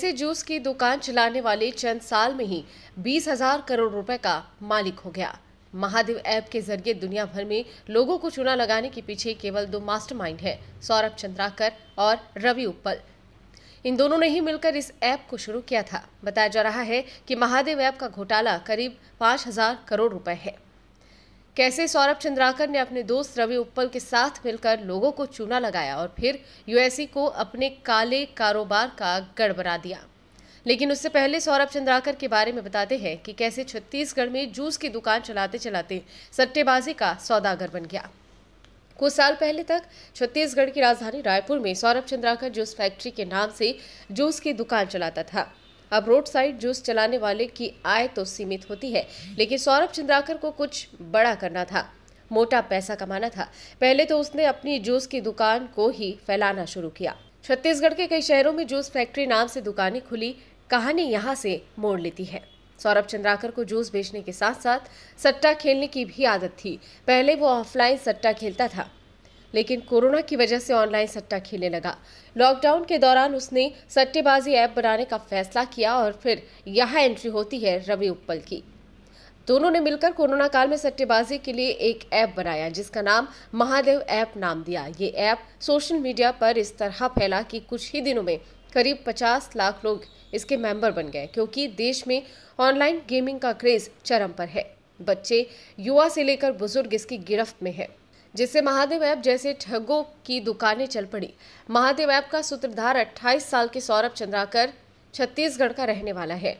से जूस की दुकान चलाने वाले चंद साल में ही बीस हजार करोड़ रुपए का मालिक हो गया महादेव ऐप के जरिए दुनिया भर में लोगों को चुना लगाने के पीछे केवल दो मास्टरमाइंड हैं सौरभ चंद्राकर और रवि उपल इन दोनों ने ही मिलकर इस ऐप को शुरू किया था बताया जा रहा है कि महादेव ऐप का घोटाला करीब पाँच हजार करोड़ रुपए है कैसे सौरभ चंद्राकर ने अपने दोस्त रवि उप्पल के साथ मिलकर लोगों को चूना लगाया और फिर यूएसई को अपने काले कारोबार का गढ़ बना दिया लेकिन उससे पहले सौरभ चंद्राकर के बारे में बताते हैं कि कैसे छत्तीसगढ़ में जूस की दुकान चलाते चलाते सट्टेबाजी का सौदागर बन गया कुछ साल पहले तक छत्तीसगढ़ की राजधानी रायपुर में सौरभ चंद्राकर जूस फैक्ट्री के नाम से जूस की दुकान चलाता था अब रोड साइड जूस चलाने वाले की आय तो सीमित होती है लेकिन सौरभ चंद्राकर को कुछ बड़ा करना था मोटा पैसा कमाना था पहले तो उसने अपनी जूस की दुकान को ही फैलाना शुरू किया छत्तीसगढ़ के कई शहरों में जूस फैक्ट्री नाम से दुकानें खुली कहानी यहाँ से मोड़ लेती है सौरभ चंद्राकर को जूस बेचने के साथ साथ सट्टा खेलने की भी आदत थी पहले वो ऑफलाइन सट्टा खेलता था लेकिन कोरोना की वजह से ऑनलाइन सट्टा खेलने लगा लॉकडाउन के दौरान उसने सट्टेबाजी ऐप बनाने का फैसला किया और फिर यहाँ एंट्री होती है रवि उप्पल की दोनों ने मिलकर कोरोना काल में सट्टेबाजी के लिए एक ऐप बनाया जिसका नाम महादेव ऐप नाम दिया ये ऐप सोशल मीडिया पर इस तरह फैला कि कुछ ही दिनों में करीब 50 लाख लोग इसके मेंबर बन गए क्योंकि देश में ऑनलाइन गेमिंग का क्रेज चरम पर है बच्चे युवा से लेकर बुजुर्ग इसकी गिरफ्त में है जिससे महादेव ऐप जैसे ठगों की दुकानें चल पड़ी महादेव ऐप का सूत्रधार 28 साल के सौरभ चंद्राकर छत्तीसगढ़ का रहने वाला है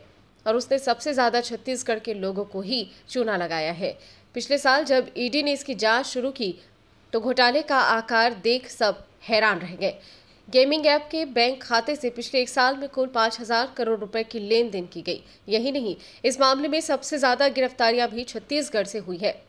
और उसने सबसे ज़्यादा छत्तीसगढ़ के लोगों को ही चूना लगाया है पिछले साल जब ईडी ने इसकी जांच शुरू की तो घोटाले का आकार देख सब हैरान रह गए गेमिंग ऐप के बैंक खाते से पिछले एक साल में कुल पाँच हजार करोड़ रुपए की लेन देन की गई यही नहीं इस मामले में सबसे ज्यादा गिरफ्तारियां भी छत्तीसगढ़ से हुई है